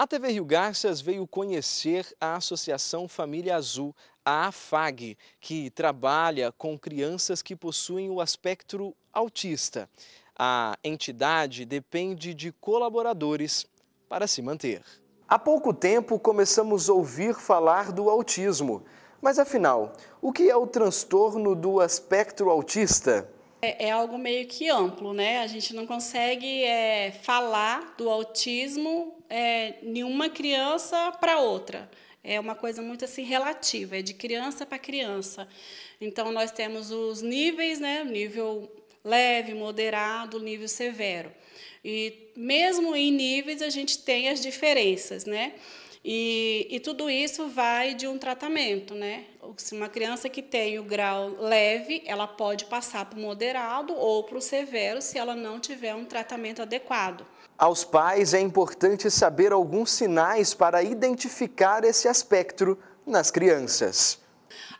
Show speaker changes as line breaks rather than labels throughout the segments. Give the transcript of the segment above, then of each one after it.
A TV Rio Garças veio conhecer a Associação Família Azul, a AFAG, que trabalha com crianças que possuem o espectro autista. A entidade depende de colaboradores para se manter. Há pouco tempo começamos a ouvir falar do autismo. Mas afinal, o que é o transtorno do espectro autista?
É, é, algo meio que amplo, né? A gente não consegue é, falar do autismo é, de uma criança para outra. É uma coisa muito assim relativa, é de criança para criança. Então nós temos os níveis, né? Nível leve, moderado, nível severo. E mesmo em níveis a gente tem as diferenças, né? E, e tudo isso vai de um tratamento, né? Se uma criança que tem o grau leve, ela pode passar para o moderado ou para o severo se ela não tiver um tratamento adequado.
Aos pais é importante saber alguns sinais para identificar esse espectro nas crianças.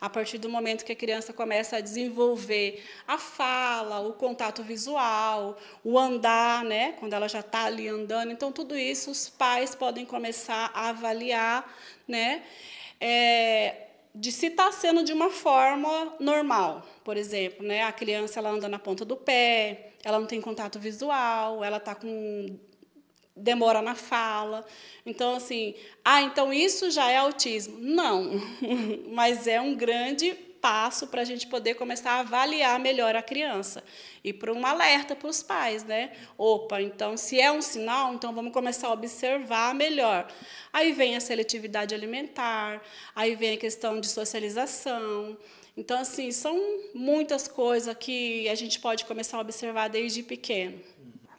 A partir do momento que a criança começa a desenvolver a fala, o contato visual, o andar, né, quando ela já está ali andando, então tudo isso os pais podem começar a avaliar, né, é, de se está sendo de uma forma normal, por exemplo, né, a criança ela anda na ponta do pé, ela não tem contato visual, ela está com demora na fala. Então, assim, ah, então isso já é autismo. Não, mas é um grande passo para a gente poder começar a avaliar melhor a criança e para um alerta para os pais, né? Opa, então se é um sinal, então vamos começar a observar melhor. Aí vem a seletividade alimentar, aí vem a questão de socialização. Então assim, são muitas coisas que a gente pode começar a observar desde pequeno.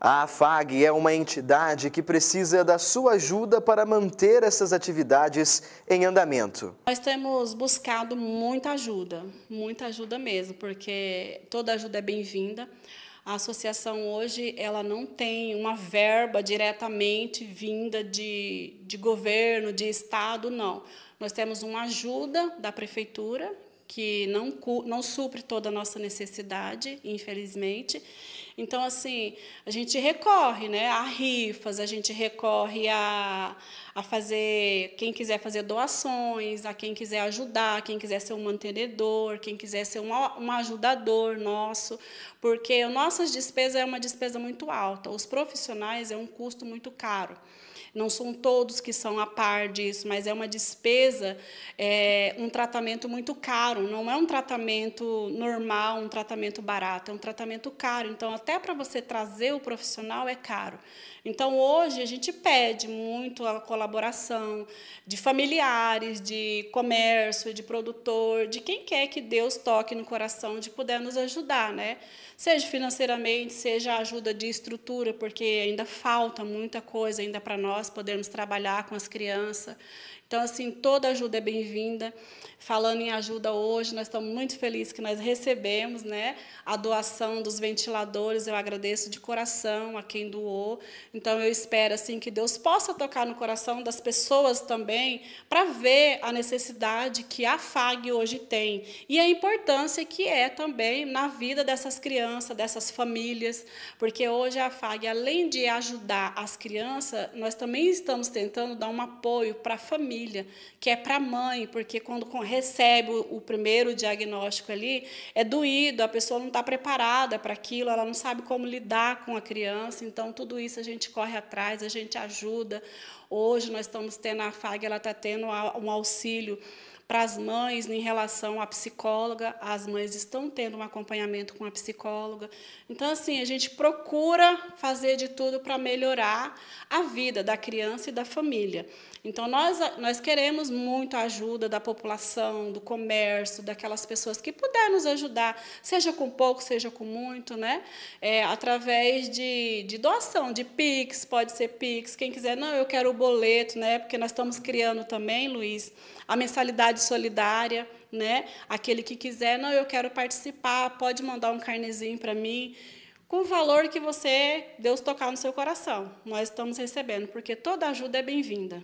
A AFAG é uma entidade que precisa da sua ajuda para manter essas atividades em andamento.
Nós temos buscado muita ajuda, muita ajuda mesmo, porque toda ajuda é bem-vinda. A associação hoje ela não tem uma verba diretamente vinda de, de governo, de estado, não. Nós temos uma ajuda da prefeitura, que não, não supre toda a nossa necessidade, infelizmente. Então, assim, a gente recorre né, a rifas, a gente recorre a, a fazer, quem quiser fazer doações, a quem quiser ajudar, quem quiser ser um mantenedor, quem quiser ser um, um ajudador nosso, porque nossas despesas é uma despesa muito alta, os profissionais é um custo muito caro. Não são todos que são a par disso, mas é uma despesa, é, um tratamento muito caro caro, não é um tratamento normal, um tratamento barato, é um tratamento caro. Então, até para você trazer o profissional é caro. Então, hoje a gente pede muito a colaboração de familiares, de comércio, de produtor, de quem quer que Deus toque no coração de poder nos ajudar, né? Seja financeiramente, seja ajuda de estrutura, porque ainda falta muita coisa ainda para nós podermos trabalhar com as crianças. Então, assim, toda ajuda é bem-vinda. Falando em ajuda hoje, hoje, nós estamos muito felizes que nós recebemos né, a doação dos ventiladores, eu agradeço de coração a quem doou. Então, eu espero assim que Deus possa tocar no coração das pessoas também, para ver a necessidade que a FAG hoje tem e a importância que é também na vida dessas crianças, dessas famílias, porque hoje a FAG, além de ajudar as crianças, nós também estamos tentando dar um apoio para a família, que é para a mãe, porque quando recebe o primeiro primeiro diagnóstico ali, é doído, a pessoa não está preparada para aquilo, ela não sabe como lidar com a criança. Então, tudo isso a gente corre atrás, a gente ajuda. Hoje nós estamos tendo a FAG, ela está tendo um auxílio para as mães, em relação à psicóloga, as mães estão tendo um acompanhamento com a psicóloga. Então, assim, a gente procura fazer de tudo para melhorar a vida da criança e da família. Então, nós, nós queremos muito a ajuda da população, do comércio, daquelas pessoas que puder nos ajudar, seja com pouco, seja com muito, né? É, através de, de doação, de PIX, pode ser PIX. Quem quiser, não, eu quero o boleto, né? Porque nós estamos criando também, Luiz, a mensalidade solidária, né? Aquele que quiser, não, eu quero participar, pode mandar um carnezinho para mim, com o valor que você Deus tocar no seu coração. Nós estamos recebendo, porque toda ajuda é bem-vinda.